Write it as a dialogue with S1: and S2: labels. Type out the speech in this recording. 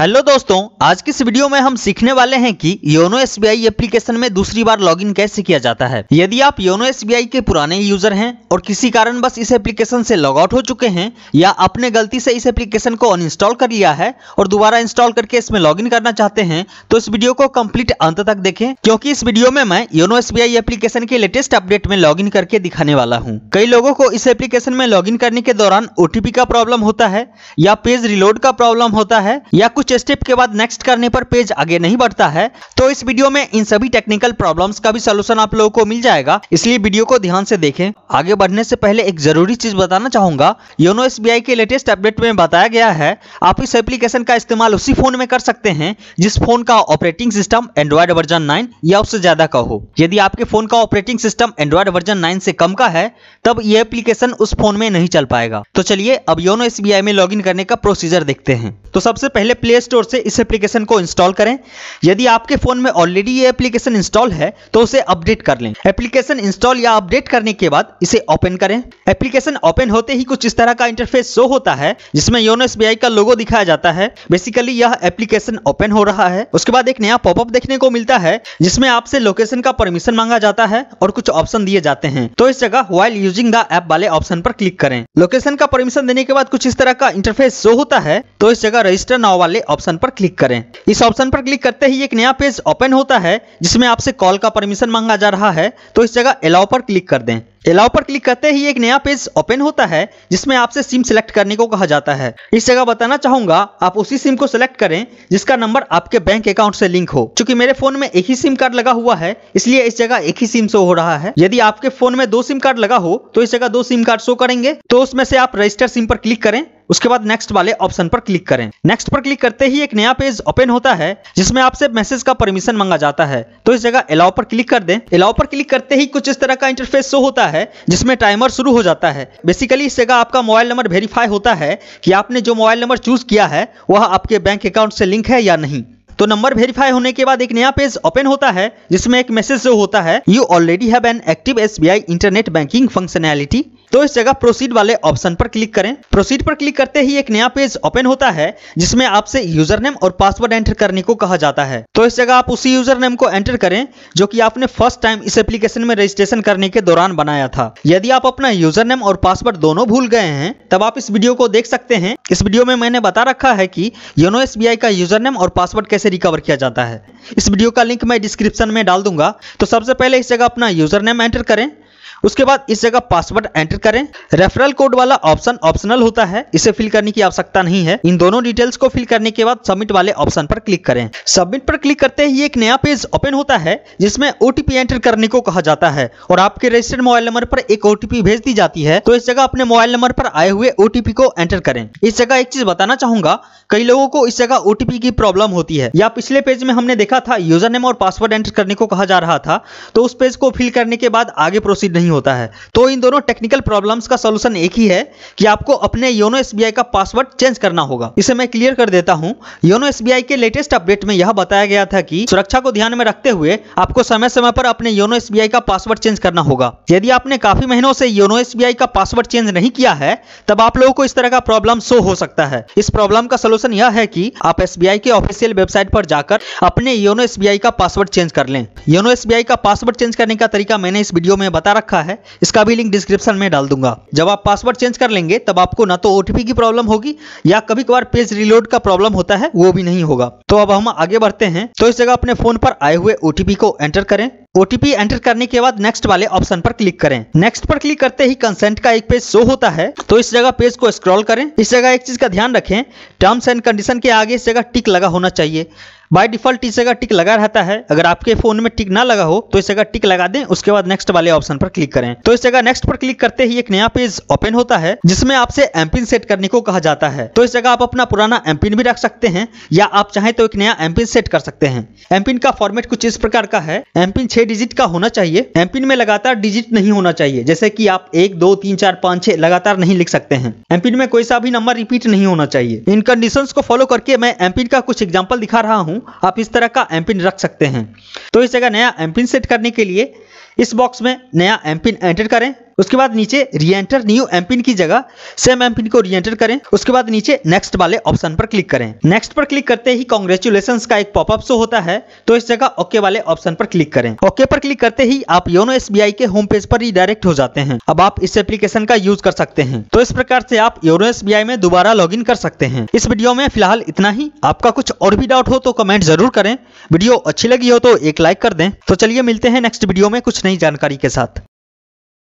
S1: hello दोस्तों आज की इस वीडियो में हम सीखने वाले हैं कि योनो एस एप्लीकेशन में दूसरी बार लॉगिन कैसे किया जाता है यदि आप योनो एस के पुराने यूजर हैं और किसी कारण बस इस एप्लीकेशन से लॉग आउट हो चुके हैं या अपने गलती से इस एप्लीकेशन को अनइंस्टॉल कर लिया है और दोबारा इंस्टॉल करके इसमें लॉग करना चाहते हैं तो इस वीडियो को कम्प्लीट अंत तक देखें क्योंकि इस वीडियो में मैं योनो एस एप्लीकेशन के लेटेस्ट अपडेट में लॉग करके दिखाने वाला हूँ कई लोगों को इस एप्लीकेशन में लॉग करने के दौरान ओटीपी का प्रॉब्लम होता है या पेज रिलोड का प्रॉब्लम होता है या कुछ कुछ स्टेप के बाद नेक्स्ट करने पर पेज आगे नहीं बढ़ता है तो इस वीडियो में इन सभी टेक्निकल प्रॉब्लम्स का भी सलूशन आप लोगों को मिल जाएगा इसलिए वीडियो को ध्यान से देखें आगे बढ़ने से पहले एक जरूरी चीज बताना चाहूंगा योनो एस के लेटेस्ट अपडेट में बताया गया है आप इस एप्लीकेशन का इस्तेमाल उसी फोन में कर सकते हैं जिस फोन का operating system Android version nine या उससे ज्यादा का हो यदि आपके फोन का operating system Android version nine से कम का है तब ये एप्लीकेशन उस फोन में नहीं चल पाएगा तो चलिए अब योनो एस में लॉग करने का प्रोसीजर देखते हैं तो सबसे पहले प्ले स्टोर से इस एप्लीकेशन को इंस्टॉल करें यदि आपके फोन में ऑलरेडी ये एप्लीकेशन इंस्टॉल है तो उसे अपडेट कर लें एप्लीकेशन इंस्टॉल या अपडेट करने के बाद इसे ओपन करें एप्लीकेशन ओपन होते ही कुछ इस तरह का इंटरफेस शो होता है जिसमें योनो एस का लोगो दिखाया जाता है बेसिकली यह एप्लीकेशन ओपन हो रहा है उसके बाद एक नया पॉपअप देखने को मिलता है जिसमें आपसे लोकेशन का परमिशन मांगा जाता है और कुछ ऑप्शन दिए जाते हैं तो इस जगह वाइल यूजिंग द ऐप वाले ऑप्शन पर क्लिक करें लोकेशन का परमिशन देने के बाद कुछ इस तरह का इंटरफेस शो होता है तो इस जगह रजिस्टर नाव वाले ऑप्शन पर क्लिक करें इस ऑप्शन पर क्लिक करते ही एक नया पेज ओपन होता है जिसमें आपसे कॉल का परमिशन मांगा जा रहा है तो इस जगह अलाउ पर क्लिक कर दें अलाउ पर क्लिक करते ही एक नया पेज ओपन होता है जिसमें आपसे सिम सिलेक्ट करने को कहा जाता है इस जगह बताना चाहूंगा आप उसी सिम को सिलेक्ट करें जिसका नंबर आपके बैंक अकाउंट से लिंक हो क्योंकि मेरे फोन में एक ही सिम कार्ड लगा हुआ है इसलिए इस जगह एक ही सिम शो हो रहा है यदि आपके फोन में दो सिम कार्ड लगा हो तो इस जगह दो सिम कार्ड शो करेंगे तो उसमें से आप रजिस्टर सिम पर क्लिक करें उसके बाद नेक्स्ट वाले ऑप्शन पर क्लिक करें नेक्स्ट पर क्लिक करते ही एक नया पेज ओपन होता है जिसमें आपसे मैसेज का परमिशन मांगा जाता है तो इस जगह अलाउ पर क्लिक कर दें अलाउ पर क्लिक करते ही कुछ इस तरह का इंटरफेस शो होता है जिसमें टाइमर शुरू हो जाता है बेसिकली इस जगह आपका मोबाइल नंबर वेरीफाई होता है कि आपने जो मोबाइल नंबर चूज किया है वह आपके बैंक अकाउंट से लिंक है या नहीं तो नंबर वेरीफाई होने के बाद एक नया पेज ओपन होता है जिसमें एक मैसेज जो होता है you already have an active SBI internet banking functionality तो इस जगह प्रोसीड वाले ऑप्शन पर क्लिक करें प्रोसीड पर क्लिक करते ही एक नया पेज ओपन होता है जिसमें आपसे यूजर नेम और पासवर्ड एंटर करने को कहा जाता है तो इस जगह आप उसी यूजर नेम को एंटर करें जो कि आपने फर्स्ट टाइम इस एप्लीकेशन में रजिस्ट्रेशन करने के दौरान बनाया था यदि आप अपना यूजर नेम और पासवर्ड दोनों भूल गए हैं तब आप इस वीडियो को देख सकते हैं इस वीडियो में मैंने बता रखा है की योनो एस का यूजर नेम और पासवर्ड कैसे रिकवर किया जाता है इस वीडियो का लिंक मैं डिस्क्रिप्शन में डाल दूंगा तो सबसे पहले इस जगह अपना यूजर नेम एंटर करें उसके बाद इस जगह पासवर्ड एंटर करें रेफरल कोड वाला ऑप्शन ऑप्शनल होता है इसे फिल करने की आवश्यकता नहीं है इन दोनों डिटेल्स को फिल करने के बाद सबमिट वाले ऑप्शन पर क्लिक करें सबमिट पर क्लिक करते ही एक नया पेज ओपन होता है जिसमें ओटीपी एंटर करने को कहा जाता है और आपके रजिस्टर्ड मोबाइल नंबर पर एक ओटीपी भेज दी जाती है तो इस जगह अपने मोबाइल नंबर पर आए हुए ओटीपी को एंटर करें इस जगह एक चीज बताना चाहूंगा कई लोगों को इस जगह ओटीपी की प्रॉब्लम होती है या पिछले पेज में हमने देखा था यूजर नेम और पासवर्ड एंटर करने को कहा जा रहा था तो उस पेज को फिल करने के बाद आगे प्रोसीड नहीं नहीं होता है तो इन दोनों टेक्निकल प्रॉब्लम्स का सोल्यूशन एक ही है कि आपको अपने योनो एस का पासवर्ड चेंज करना होगा इसे मैं क्लियर कर देता हूँ योनो एस के लेटेस्ट अपडेट में यह बताया गया था कि सुरक्षा को ध्यान में रखते हुए आपको समय समय पर अपने योनो एस का पासवर्ड चेंज करना होगा यदि आपने काफी महीनों से योनो एस का पासवर्ड चेंज नहीं किया है तब आप लोगों को इस तरह का प्रॉब्लम शो हो सकता है इस प्रॉब्लम का सोल्यूशन यह है की आप एस के ऑफिशियल वेबसाइट पर जाकर अपने योनो एस का पासवर्ड चेंज कर लें योनो एस का पासवर्ड चेंज करने का तरीका मैंने इस वीडियो में बता रखा रखा है इसका भी लिंक डिस्क्रिप्शन में डाल दूंगा जब आप पासवर्ड चेंज कर लेंगे तब आपको ना तो ओटीपी की प्रॉब्लम होगी या कभी कभार पेज रिलोड का प्रॉब्लम होता है वो भी नहीं होगा तो अब हम आगे बढ़ते हैं तो इस जगह अपने फोन पर आए हुए ओटीपी को एंटर करें ओटीपी एंटर करने के बाद नेक्स्ट वाले ऑप्शन पर क्लिक करें नेक्स्ट पर क्लिक करते ही कंसेंट का एक पेज शो होता है तो इस जगह पेज को स्क्रॉल करें इस जगह एक चीज का ध्यान रखें टर्म्स एंड कंडीशन के आगे इस जगह टिक लगा होना चाहिए बाय डिफॉल्ट इस जगह टिक लगा रहता है अगर आपके फोन में टिक ना लगा हो तो इस जगह टिक लगा दें उसके बाद नेक्स्ट वाले ऑप्शन पर क्लिक करें तो इस जगह नेक्स्ट पर क्लिक करते ही एक नया पेज ओपन होता है जिसमें आपसे एमपिन सेट करने को कहा जाता है तो इस जगह आप अपना पुराना एमपिन भी रख सकते हैं या आप चाहें तो एक नया एमपिन सेट कर सकते हैं एमपिन का फॉर्मेट कुछ इस प्रकार का है एमपिन छह डिजिट का होना चाहिए पिन में लगातार डिजिट नहीं होना चाहिए जैसे कि आप एक दो तीन चार पाँच छह लगातार नहीं लिख सकते हैं एमपिन में कोई सा भी नंबर रिपीट नहीं होना चाहिए इन कंडीशन को फॉलो करके मैं पिन का कुछ एग्जाम्पल दिखा रहा हूँ आप इस तरह का एमपिन रख सकते हैं तो इस जगह नया एमपिन सेट करने के लिए इस बॉक्स में नया एम पिन एंटर करें उसके बाद नीचे री एंटर न्यू एम पिन की जगह सेम एम पिन को री एंटर करें उसके बाद नीचे नेक्स्ट वाले ऑप्शन पर क्लिक करें नेक्स्ट पर क्लिक करते ही कॉन्ग्रेचुलेशन का एक पॉपअप शो होता है तो इस जगह ओके वाले ऑप्शन पर क्लिक करें ओके पर क्लिक करते ही आप योनो एस के होम पेज पर रिडायरेक्ट हो जाते हैं अब आप इस एप्लीकेशन का यूज कर सकते हैं तो इस प्रकार से आप योनो एस में दोबारा लॉग कर सकते हैं इस वीडियो में फिलहाल इतना ही आपका कुछ और भी डाउट हो तो कमेंट जरूर करें वीडियो अच्छी लगी हो तो एक लाइक कर दें तो चलिए मिलते हैं नेक्स्ट वीडियो में कुछ कुछ नई जानकारी के साथ